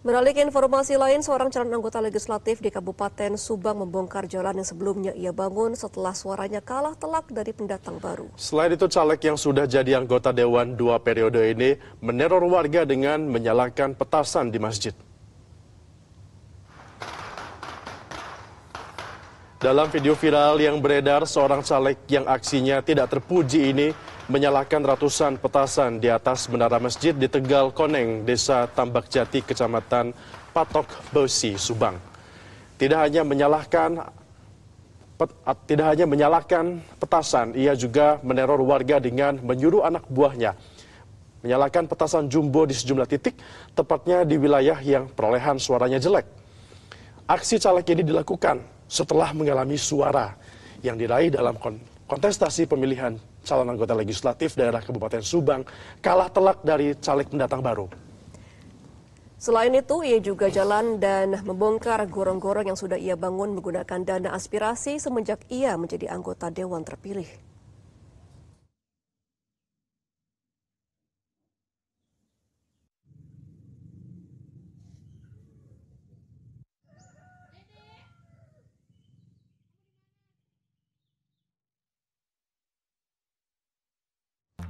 Beralih ke informasi lain, seorang calon anggota legislatif di Kabupaten Subang membongkar jalan yang sebelumnya ia bangun setelah suaranya kalah telak dari pendatang baru. Selain itu, caleg yang sudah jadi anggota Dewan dua periode ini meneror warga dengan menyalakan petasan di masjid. Dalam video viral yang beredar, seorang caleg yang aksinya tidak terpuji ini menyalakan ratusan petasan di atas menara masjid di Tegal Koneng, Desa Tambak Jati, Kecamatan Patok, Besi, Subang. Tidak hanya menyalahkan pet, tidak hanya menyalakan petasan, ia juga meneror warga dengan menyuruh anak buahnya menyalakan petasan jumbo di sejumlah titik, tepatnya di wilayah yang perolehan suaranya jelek. Aksi caleg ini dilakukan setelah mengalami suara yang diraih dalam kontestasi pemilihan calon anggota legislatif daerah Kabupaten Subang kalah telak dari caleg pendatang baru. Selain itu, ia juga jalan dan membongkar gorong-gorong yang sudah ia bangun menggunakan dana aspirasi semenjak ia menjadi anggota dewan terpilih.